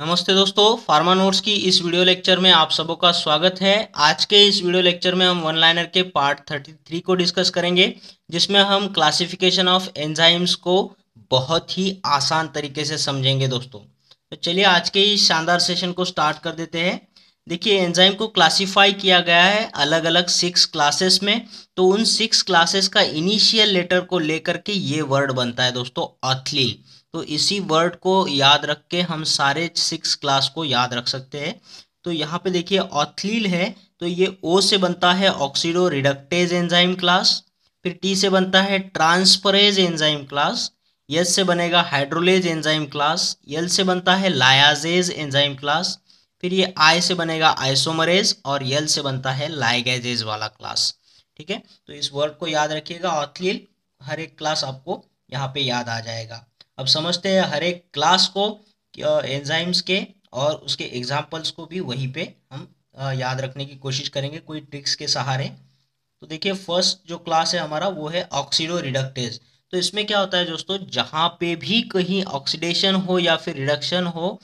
नमस्ते दोस्तों pharma notes की इस वीडियो लेक्चर में आप सबों का स्वागत है आज के इस वीडियो लेक्चर में हम वन लाइनर के पार्ट थर्टी थ्री को डिस्कस करेंगे जिसमें हम क्लासिफिकेशन ऑफ एंजाइम्स को बहुत ही आसान तरीके से समझेंगे दोस्तों तो चलिए आज के इस शानदार सेशन को स्टार्ट कर देते हैं देखिए एंजाइम को क्लासीफाई किया गया है अलग अलग सिक्स क्लासेस में तो उन सिक्स क्लासेस का इनिशियल लेटर को लेकर के ये वर्ड बनता है दोस्तों अथलील तो इसी वर्ड को याद रख के हम सारे सिक्स क्लास को याद रख सकते हैं तो यहाँ पे देखिए ऑथलील है तो ये ओ से बनता है ऑक्सीडो रिडक्टेज एंजाइम क्लास फिर टी से बनता है ट्रांसपरेज एंजाइम क्लास यस से बनेगा हाइड्रोलेज एंजाइम क्लास यल से बनता है लायाजेज एंजाइम क्लास फिर ये आई से बनेगा आइसोमरेज और यल से बनता है लाइगेजेज वाला क्लास ठीक है तो इस वर्ड को याद रखिएगा ऑथलील हर एक क्लास आपको यहाँ पे याद आ जाएगा अब समझते हैं हर एक क्लास को एंजाइम्स के और उसके एग्जाम्पल्स को भी वहीं पे हम याद रखने की कोशिश करेंगे कोई ट्रिक्स के सहारे तो देखिए फर्स्ट जो क्लास है हमारा वो है ऑक्सीडो रिडक्टेज तो इसमें क्या होता है दोस्तों जहाँ पे भी कहीं ऑक्सीडेशन हो या फिर रिडक्शन हो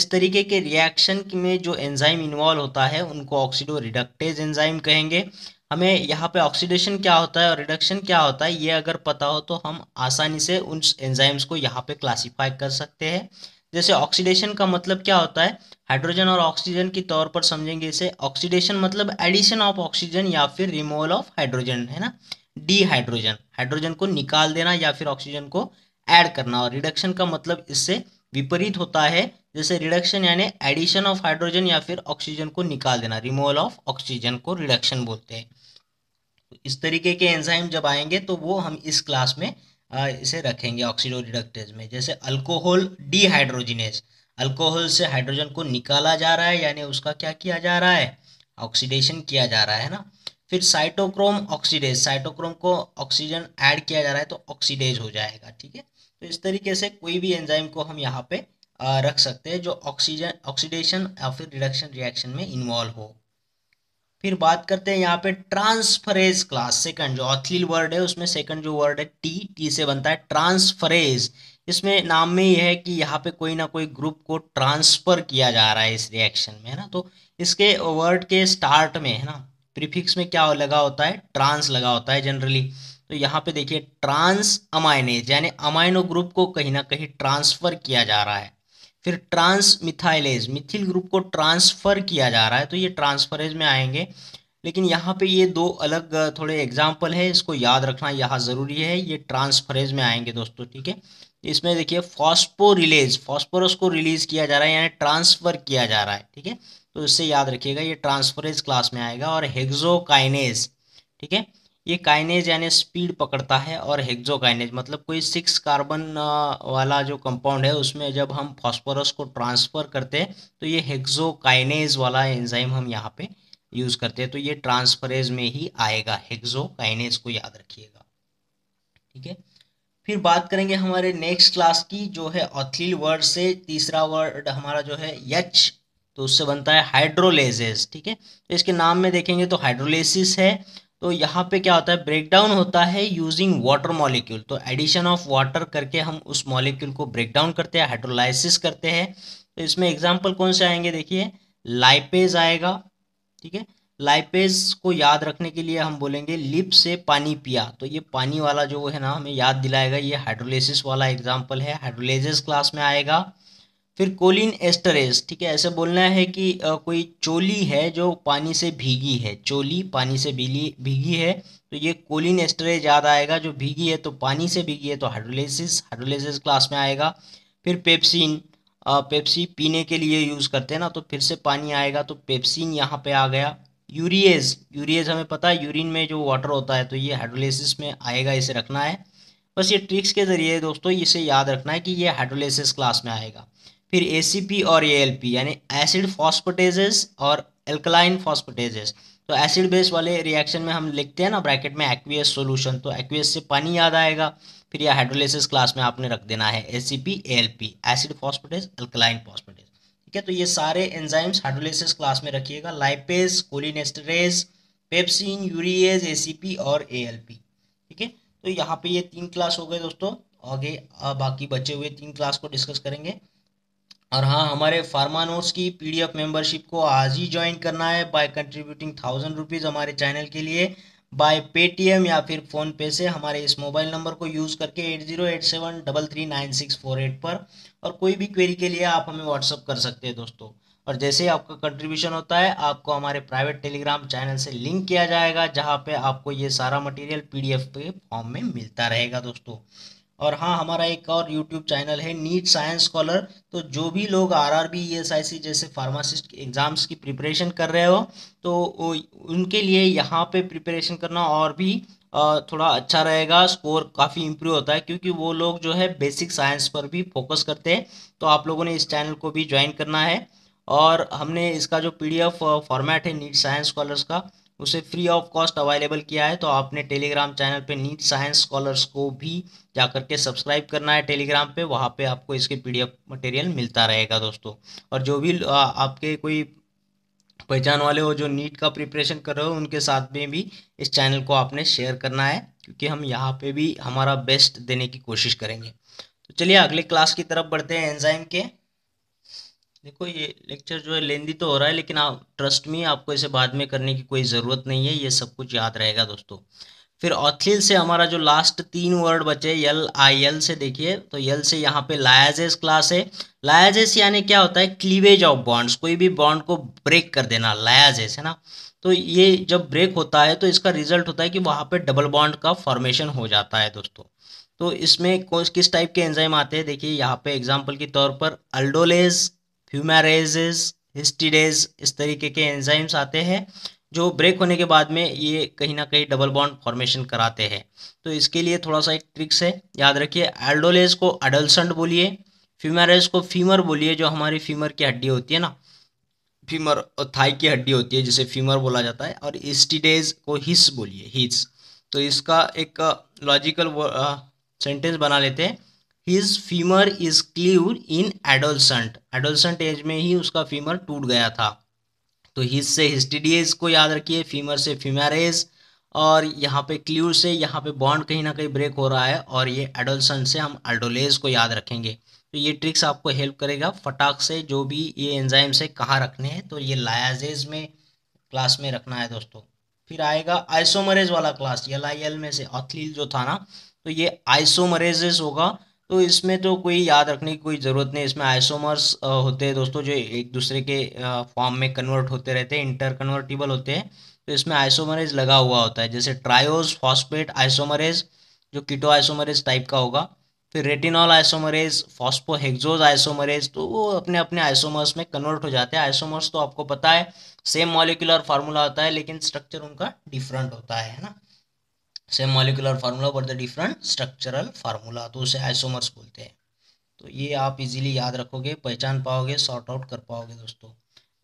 इस तरीके के रिएक्शन में जो एंजाइम इन्वॉल्व होता है उनको ऑक्सीडो रिडक्टेज एंजाइम कहेंगे हमें यहाँ पे ऑक्सीडेशन क्या होता है और रिडक्शन क्या होता है ये अगर पता हो तो हम आसानी से उन एंजाइम्स को यहाँ पे क्लासीफाई कर सकते हैं जैसे ऑक्सीडेशन का मतलब क्या होता है हाइड्रोजन और ऑक्सीजन के तौर पर समझेंगे इसे ऑक्सीडेशन मतलब एडिशन ऑफ ऑक्सीजन या फिर रिमूवल ऑफ हाइड्रोजन है ना डीहाइड्रोजन हाइड्रोजन को निकाल देना या फिर ऑक्सीजन को ऐड करना और रिडक्शन का मतलब इससे विपरीत होता है जैसे रिडक्शन यानी एडिशन ऑफ हाइड्रोजन या फिर ऑक्सीजन को निकाल देना रिमूवल ऑफ ऑक्सीजन को रिडक्शन बोलते हैं इस तरीके के एंजाइम जब आएंगे तो वो हम इस क्लास में इसे रखेंगे ऑक्सीडो रिडक्टेज में जैसे अल्कोहल डिहाइड्रोजिनेस अल्कोहल से हाइड्रोजन को निकाला जा रहा है यानी उसका क्या किया जा रहा है ऑक्सीडेशन किया जा रहा है ना फिर साइटोक्रोम ऑक्सीडेज साइटोक्रोम को ऑक्सीजन ऐड किया जा रहा है तो ऑक्सीडेज हो जाएगा ठीक है तो इस तरीके से कोई भी एंजाइम को हम यहाँ पे रख सकते हैं जो ऑक्सीजन ऑक्सीडेशन या फिर रिडक्शन रिएक्शन में इन्वॉल्व हो फिर बात करते हैं यहाँ पे ट्रांसफरेज क्लास सेकंड जो अश्लील वर्ड है उसमें सेकंड जो वर्ड है टी टी से बनता है ट्रांसफरेज इसमें नाम में यह है कि यहाँ पे कोई ना कोई ग्रुप को ट्रांसफर किया जा रहा है इस रिएक्शन में है ना तो इसके वर्ड के स्टार्ट में है ना प्रीफिक्स में क्या लगा होता है ट्रांस लगा होता है जनरली तो यहाँ पे देखिए ट्रांस अमाइनेज यानी अमाइनो ग्रुप को कहीं ना कहीं ट्रांसफर किया जा रहा है फिर ट्रांस मिथाइलेज मिथिल ग्रुप को ट्रांसफ़र किया जा रहा है तो ये ट्रांसफरेज में आएंगे लेकिन यहाँ पे ये दो अलग थोड़े एग्जाम्पल है इसको याद रखना यहाँ ज़रूरी है ये ट्रांसफरेज में आएंगे दोस्तों ठीक है इसमें देखिए फॉस्पो रिलेज फॉस्पोरस को रिलीज़ किया जा रहा है यानी ट्रांसफ़र किया जा रहा है ठीक है तो इससे याद रखिएगा ये ट्रांसफरेज क्लास में आएगा और हेग्जोकाइनेज ठीक है ये काइनेज यानी स्पीड पकड़ता है और हेक्जोकाइनेज मतलब कोई सिक्स कार्बन वाला जो कंपाउंड है उसमें जब हम फॉस्फोरस को ट्रांसफ़र करते हैं तो ये हेक्जोकाइनेज वाला एंजाइम हम यहाँ पे यूज़ करते हैं तो ये ट्रांसफरेज में ही आएगा हेक्जोकाइनेज को याद रखिएगा ठीक है फिर बात करेंगे हमारे नेक्स्ट क्लास की जो है ऑथिल वर्ड से तीसरा वर्ड हमारा जो है यच तो उससे बनता है हाइड्रोलेजेस ठीक है तो इसके नाम में देखेंगे तो हाइड्रोलेसिस है तो यहाँ पे क्या होता है ब्रेकडाउन होता है यूजिंग वाटर मॉलिक्यूल तो एडिशन ऑफ वाटर करके हम उस मॉलिक्यूल को ब्रेकडाउन करते हैं हाइड्रोलाइसिस करते हैं तो इसमें एग्जाम्पल कौन से आएंगे देखिए लाइपेज आएगा ठीक है लाइपेज को याद रखने के लिए हम बोलेंगे लिप से पानी पिया तो ये पानी वाला जो है ना हमें याद दिलाएगा ये हाइड्रोलाइसिस वाला एग्जाम्पल है हाइड्रोलेजिस क्लास में आएगा फिर कोलिन एस्टरेज ठीक है ऐसे बोलना है कि आ, कोई चोली है जो पानी से भीगी है चोली पानी से भीगी भीगी है तो ये कोलिन एस्टरेज याद आएगा जो भीगी है तो पानी से भीगी है तो हाइड्रोलिसिस हाइड्रोलिसिस क्लास में आएगा फिर पेप्सिन पेप्सी पीने के लिए यूज़ करते हैं ना तो फिर से पानी आएगा तो पेप्सिन यहाँ पर आ गया यूरिएज यूरिएज हमें पता है यूरिन में जो वाटर होता है तो ये हाइड्रोलिसिस में आएगा इसे रखना है बस ये ट्रिक्स के ज़रिए दोस्तों इसे याद रखना है कि ये हाइड्रोलिसिस क्लास में आएगा फिर ए और ए यानी एसिड फॉस्फोटेजेस और एल्कलाइन फॉस्फोटेजेस तो एसिड बेस वाले रिएक्शन में हम लिखते हैं ना ब्रैकेट में एक्वियस सॉल्यूशन तो एक्वियस से पानी याद आएगा फिर यह हाइड्रोलिसिस क्लास में आपने रख देना है A C P A L P acid phosphatase alkaline phosphatase ठीक है तो ये सारे एंजाइम्स हाइड्रोलिसिस क्लास में रखिएगा लाइपेज कोलिनेस्टरेज पेप्सिन यूरिएज ए और ए ठीक है तो यहाँ पे ये तीन क्लास हो गए दोस्तों आगे बाकी बचे हुए तीन क्लास को डिस्कस करेंगे और हाँ हमारे फार्मा नोट्स की पीडीएफ मेंबरशिप को आज ही ज्वाइन करना है बाय कंट्रीब्यूटिंग थाउजेंड रुपीज़ हमारे चैनल के लिए बाय पेटीएम या फिर फ़ोनपे से हमारे इस मोबाइल नंबर को यूज़ करके eight zero eight seven double three nine six four eight पर और कोई भी क्वेरी के लिए आप हमें व्हाट्सअप कर सकते हैं दोस्तों और जैसे ही आपका कंट्रीब्यूशन होता है आपको हमारे प्राइवेट टेलीग्राम चैनल से लिंक किया जाएगा जहाँ पर आपको ये सारा मटेरियल एफ के फॉर्म में मिलता रहेगा दोस्तों और हाँ हमारा एक और यूट्यूब चैनल है नीट साइंस स्कॉलर तो जो भी लोग R R B S I C जैसे फार्मासिस्ट एग्ज़ाम्स की प्रिपरेशन कर रहे हो तो उनके लिए यहाँ पे प्रिपरेशन करना और भी थोड़ा अच्छा रहेगा स्कोर काफ़ी इम्प्रूव होता है क्योंकि वो लोग जो है बेसिक साइंस पर भी फोकस करते हैं तो आप लोगों ने इस चैनल को भी ज्वाइन करना है और हमने इसका जो एफ फॉर्मेट है नीट साइंस स्कॉलर्स का उसे फ्री ऑफ कॉस्ट अवेलेबल किया है तो आपने टेलीग्राम चैनल पे नीट साइंस स्कॉलर्स को भी जा करके सब्सक्राइब करना है टेलीग्राम पे वहाँ पे आपको इसके पीडीएफ मटेरियल मिलता रहेगा दोस्तों और जो भी आपके कोई पहचान वाले हो जो नीट का प्रिपरेशन कर रहे हो उनके साथ में भी इस चैनल को आपने शेयर करना है क्योंकि हम यहाँ पर भी हमारा बेस्ट देने की कोशिश करेंगे तो चलिए अगले क्लास की तरफ बढ़ते हैं एनजाइम के देखो ये लेक्चर जो है लेंदी तो हो रहा है लेकिन आप ट्रस्ट में आपको इसे बाद में करने की कोई ज़रूरत नहीं है ये सब कुछ याद रहेगा दोस्तों फिर ऑथिल से हमारा जो लास्ट तीन वर्ड बचे यल आई एल से देखिए तो यल से यहाँ पे लायाजेस क्लास है लायाजेस यानी क्या होता है क्लीवेज ऑफ बॉन्ड्स कोई भी बॉन्ड को ब्रेक कर देना लायाजेस है ना तो ये जब ब्रेक होता है तो इसका रिजल्ट होता है कि वहाँ पर डबल बॉन्ड का फॉर्मेशन हो जाता है दोस्तों तो इसमें किस टाइप के एंजाइम आते हैं देखिए यहाँ पे एग्जाम्पल के तौर पर अल्डोलेज ह्यूमरेजेस हिस्टिडेज इस तरीके के एंजाइम्स आते हैं जो ब्रेक होने के बाद में ये कहीं ना कहीं डबल बॉन्ड फॉर्मेशन कराते हैं तो इसके लिए थोड़ा सा एक ट्रिक्स है याद रखिए एल्डोलेज को अडल्संट बोलिए फीमरेज को फीमर बोलिए जो हमारी फीमर की हड्डी होती है ना फीमर और थाई की हड्डी होती है जिसे फीमर बोला जाता है और इस्टिडेज को हिस बोलिए हिस तो इसका एक लॉजिकल सेंटेंस uh, बना लेते हैं his femur is cleaver in adolescent adolescent age में ही उसका फीमर टूट गया था तो हिज से हिस्टिडियज को याद रखिए फीमर से फीमेरेज और यहाँ पे क्ल्यू से यहाँ पे बॉन्ड कहीं ना कहीं ब्रेक हो रहा है और ये एडोलसेंट से हम एडोलेज को याद रखेंगे तो ये ट्रिक्स आपको हेल्प करेगा फटाक से जो भी ये एंजाइम से कहाँ रखने हैं तो ये लायाजेज में क्लास में रखना है दोस्तों फिर आएगा आइसोमरेज वाला क्लास एल आई एल में से अथलील जो था ना तो ये आइसोमरेजेस होगा तो इसमें तो कोई याद रखने की कोई ज़रूरत नहीं इसमें आइसोमर्स होते हैं दोस्तों जो एक दूसरे के फॉर्म में कन्वर्ट होते रहते हैं इंटर कन्वर्टिबल होते हैं तो इसमें आइसोमरेज लगा हुआ होता है जैसे ट्रायोज फॉस्पेट आइसोमरेज जो कीटो आइसोमरेज टाइप का होगा फिर रेटिनॉल आइसोमरेज फॉस्फोहेक्सोज आइसोमरेज तो वो अपने अपने आइसोमर्स में कन्वर्ट हो जाते हैं आइसोमर्स तो आपको पता है सेम मॉलिकुलर फार्मूला होता है लेकिन स्ट्रक्चर उनका डिफरेंट होता है ना same molecular formula but the different structural formula तो उसे आइसोमर्स बोलते हैं तो ये आप इजीली याद रखोगे पहचान पाओगे सॉर्ट आउट कर पाओगे दोस्तों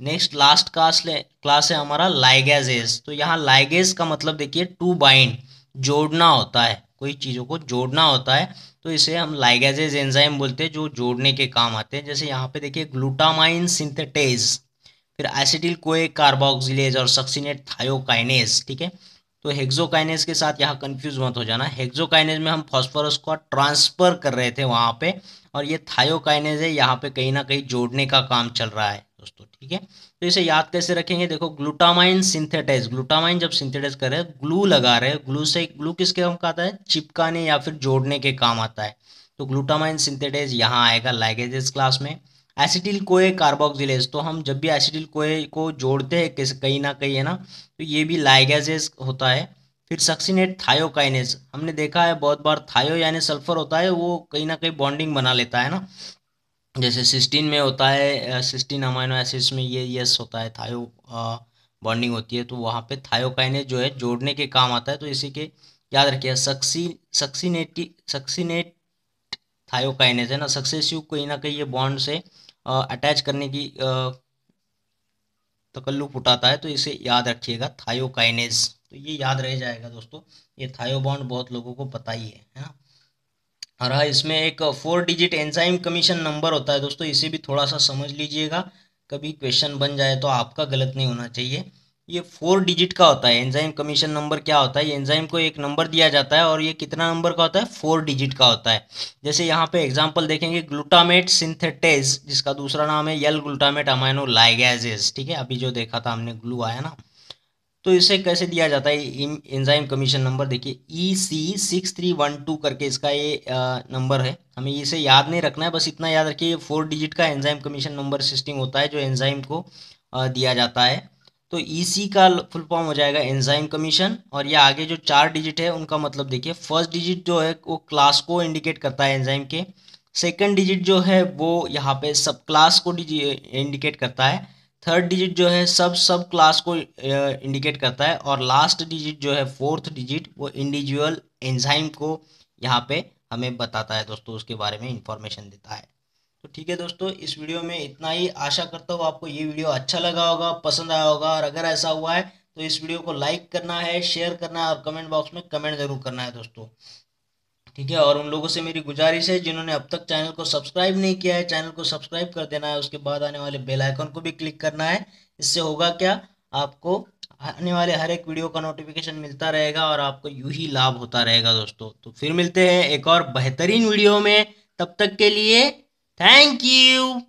नेक्स्ट लास्ट क्लास ले क्लास है हमारा लाइगेजेस तो यहाँ लाइगेज का मतलब देखिए टू बाइंड जोड़ना होता है कोई चीज़ों को जोड़ना होता है तो इसे हम लाइगेजेज एंजाइम बोलते हैं जो जोड़ने के काम आते हैं जैसे यहाँ पे देखिए ग्लूटामाइन सिंथेटेज फिर एसिडिल कोए कार्बोक्सिलेज और सक्सिनेट थायोकाइनेज ठीक है तो हेक्सोकाइनेज के साथ यहाँ कंफ्यूज मत हो जाना हेक्सोकाइनेज में हम फॉस्फोरस को ट्रांसफ़र कर रहे थे वहाँ पे और ये थायोकाइनेज है यहाँ पे कहीं ना कहीं जोड़ने का काम चल रहा है दोस्तों ठीक है तो इसे याद कैसे रखेंगे देखो ग्लूटामाइन सिंथेटाइज ग्लूटामाइन जब सिंथेटाइज कर रहे हैं ग्लू लगा रहे हैं ग्लू से ग्लू किसके काम आता है चिपकाने या फिर जोड़ने के काम आता है तो ग्लूटामाइन सिंथेटाइज यहाँ आएगा लाइगेजेस क्लास में एसिटिल कोए कार्बोक्सिलेज तो हम जब भी एसिटिल कोए को जोड़ते हैं किस कहीं ना कहीं है ना तो ये भी लाइगेजेस होता है फिर सक्सीनेट थायोकाइनेज हमने देखा है बहुत बार थायो यानी सल्फर होता है वो कहीं ना कहीं बॉन्डिंग बना लेता है ना जैसे सिस्टीन में होता है सिस्टीन अमाइनो एसिड्स में ये यस होता है थायो बॉन्डिंग होती है तो वहाँ पे थायोकाइनेज जो है जोड़ने के काम आता है तो इसी के याद रखिए सक्सी सक्सीनेटी सक्सीनेट थायोकाइनेज है ना सक्सेसिव कहीं ना कहीं ये बॉन्ड से अटैच करने की तकल्लुफ उठाता है तो इसे याद रखिएगा थायोकाइनेज तो ये याद रह जाएगा दोस्तों ये थायोबॉन्ड बहुत लोगों को पता ही है है ना और हाँ, इसमें एक four digit enzyme commission number होता है दोस्तों इसे भी थोड़ा सा समझ लीजिएगा कभी क्वेश्चन बन जाए तो आपका गलत नहीं होना चाहिए ये फोर डिजिट का होता है एंजाइम कमीशन नंबर क्या होता है एंजाइम को एक नंबर दिया जाता है और ये कितना नंबर का होता है फोर डिजिट का होता है जैसे यहाँ पे एग्जांपल देखेंगे ग्लूटामेट सिंथेटेज जिसका दूसरा नाम है यल ग्लूटामेट अमाइनो लाइगेजेज ठीक है अभी जो देखा था हमने ग्लू आया ना तो इसे कैसे दिया जाता है एंजाइम कमीशन नंबर देखिए E C six three one two करके इसका ये नंबर है हमें इसे याद नहीं रखना है बस इतना याद रखिए ये फोर डिजिट का एंजाइम कमीशन नंबर सिस्टम होता है जो एंजाइम को दिया जाता है तो ईसी e का फुल फॉर्म हो जाएगा एंजाइम कमीशन और ये आगे जो चार डिजिट है उनका मतलब देखिए फर्स्ट डिजिट जो है वो क्लास को इंडिकेट करता है एंजाइम के सेकंड डिजिट जो है वो यहाँ पे सब क्लास को इंडिकेट करता है थर्ड डिजिट जो है सब सब क्लास को इंडिकेट करता है और लास्ट डिजिट जो है फोर्थ डिजिट वो इंडिविजुअल एंजाइम को यहाँ पे हमें बताता है दोस्तों उसके बारे में इंफॉर्मेशन देता है तो ठीक है दोस्तों इस वीडियो में इतना ही आशा करता हूँ आपको ये वीडियो अच्छा लगा होगा पसंद आया होगा और अगर ऐसा हुआ है तो इस वीडियो को लाइक करना है शेयर करना है और कमेंट बॉक्स में कमेंट ज़रूर करना है दोस्तों ठीक है और उन लोगों से मेरी गुजारिश है जिन्होंने अब तक चैनल को सब्सक्राइब नहीं किया है चैनल को सब्सक्राइब कर देना है उसके बाद आने वाले बेल आइकन को भी क्लिक करना है इससे होगा क्या आपको आने वाले हर एक वीडियो का नोटिफिकेशन मिलता रहेगा और आपको यूं ही लाभ होता रहेगा दोस्तों तो फिर मिलते हैं एक और बेहतरीन वीडियो में तब तक के लिए Thank you.